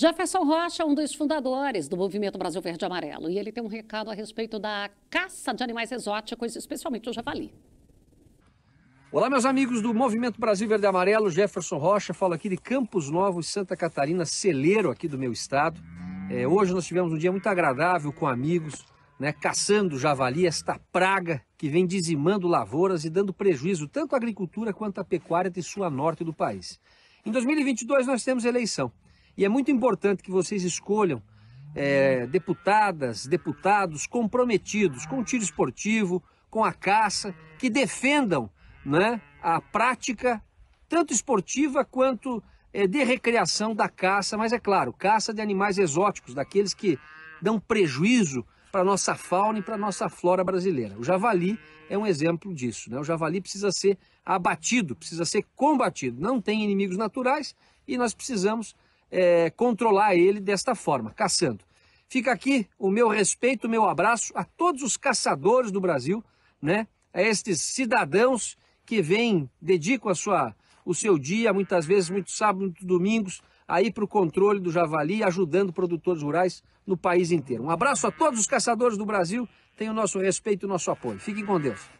Jefferson Rocha é um dos fundadores do Movimento Brasil Verde e Amarelo e ele tem um recado a respeito da caça de animais exóticos, especialmente o javali. Olá, meus amigos do Movimento Brasil Verde e Amarelo, Jefferson Rocha, falo aqui de Campos Novos, Santa Catarina, celeiro aqui do meu estado. É, hoje nós tivemos um dia muito agradável com amigos, né, caçando javali, esta praga que vem dizimando lavouras e dando prejuízo tanto à agricultura quanto à pecuária de sul norte do país. Em 2022 nós temos eleição. E é muito importante que vocês escolham é, deputadas, deputados comprometidos com o tiro esportivo, com a caça, que defendam né, a prática tanto esportiva quanto é, de recreação da caça, mas é claro, caça de animais exóticos, daqueles que dão prejuízo para a nossa fauna e para a nossa flora brasileira. O javali é um exemplo disso. Né? O javali precisa ser abatido, precisa ser combatido. Não tem inimigos naturais e nós precisamos é, controlar ele desta forma, caçando. Fica aqui o meu respeito, o meu abraço a todos os caçadores do Brasil, né? a estes cidadãos que vêm, dedicam a sua, o seu dia, muitas vezes, muitos sábados, muitos domingos, aí para o controle do javali, ajudando produtores rurais no país inteiro. Um abraço a todos os caçadores do Brasil, tem o nosso respeito e o nosso apoio. Fiquem com Deus.